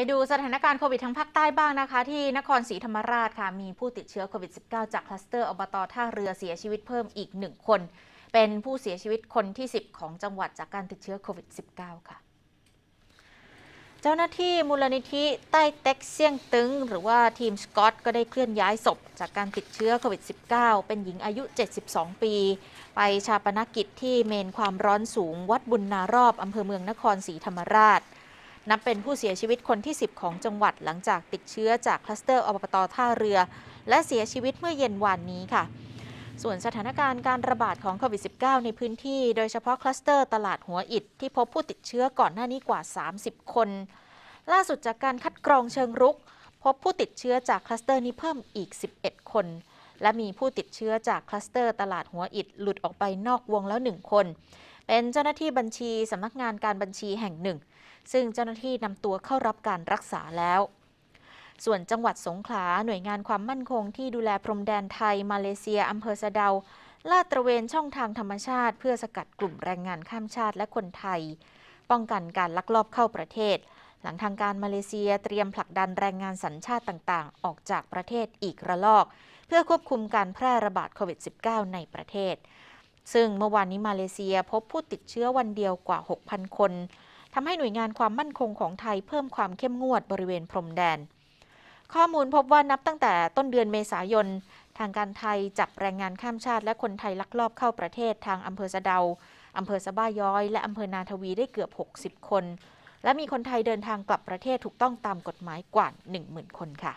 ไปดูสถานการณ์โควิดทั้งภาคใต้บ้างนะคะ ที่นครศรีธรรมราชค่ะมีผู้ติดเชื้อโควิด -19 จากคลัสเตอร์อบตท่าเรือเสียชีวิตเพิ่มอีก 1 คน เป็นผู้เสียชีวิตคนที่ 10ของจังหวัดจากการติดเชื้อโควิด -19 ค่ะ เจ้าหน้าที่มูลนิธิใต้เต็กเซี่ยงตึง หรือว่าทีมสกอตก็ได้เคลื่อนย้ายศพจากการติดเชื้อโควิด -19 เป็นหญิงอายุ 72 ปี ไปชาปนกิจที่เมนความร้อนสูงวัดบุญนารอบอำเภอเมืองนครศรีธรรมราชนับเป็นผู้เสียชีวิตคนที่ 10 ของจังหวัดหลังจากติดเชื้อจากคลัสเตอร์อบตท่าเรือ และเสียชีวิตเมื่อเย็นวานนี้ค่ะ ส่วนสถานการณ์การระบาดของโควิด -19 ในพื้นที่ โดยเฉพาะคลัสเตอร์ตลาดหัวอิดที่พบผู้ติดเชื้อก่อนหน้านี้กว่า 30 คน ล่าสุดจากการคัดกรองเชิงรุก พบผู้ติดเชื้อจากคลัสเตอร์นี้เพิ่มอีก11 คนและมีผู้ติดเชื้อจากคลัสเตอร์ตลาดหัวอิดหลุดออกไปนอกวงแล้ว 1 คนเป็นเจ้าหน้าที่บัญชีสำนักงานการบัญชีแห่งหนึ่ง ซึ่งเจ้าหน้าที่นำตัวเข้ารับการรักษาแล้ว ส่วนจังหวัดสงขลาหน่วยงานความมั่นคงที่ดูแลพรมแดนไทยมาเลเซียอำเภอสะเดา ลาดตระเวนช่องทางธรรมชาติเพื่อสกัดกลุ่มแรงงานข้ามชาติและคนไทย ป้องกันการลักลอบเข้าประเทศ หลังทางการมาเลเซียเตรียมผลักดันแรงงานสัญชาติต่างๆ ออกจากประเทศอีกระลอก เพื่อควบคุมการแพร่ระบาดโควิด -19 ในประเทศซึ่งเมื่อวานนี้มาเลเซียพบผู้ติดเชื้อวันเดียวกว่า 6,000 คน ทำให้หน่วยงานความมั่นคงของไทยเพิ่มความเข้มงวดบริเวณพรมแดน ข้อมูลพบว่านับตั้งแต่ต้นเดือนเมษายน ทางการไทยจับแรงงานข้ามชาติและคนไทยลักลอบเข้าประเทศทางอำเภอสะเดา อำเภอสะบ้าย้อย และอำเภอนาทวีได้เกือบ 60 คน และมีคนไทยเดินทางกลับประเทศถูกต้องตามกฎหมายกว่า 10,000 คนค่ะ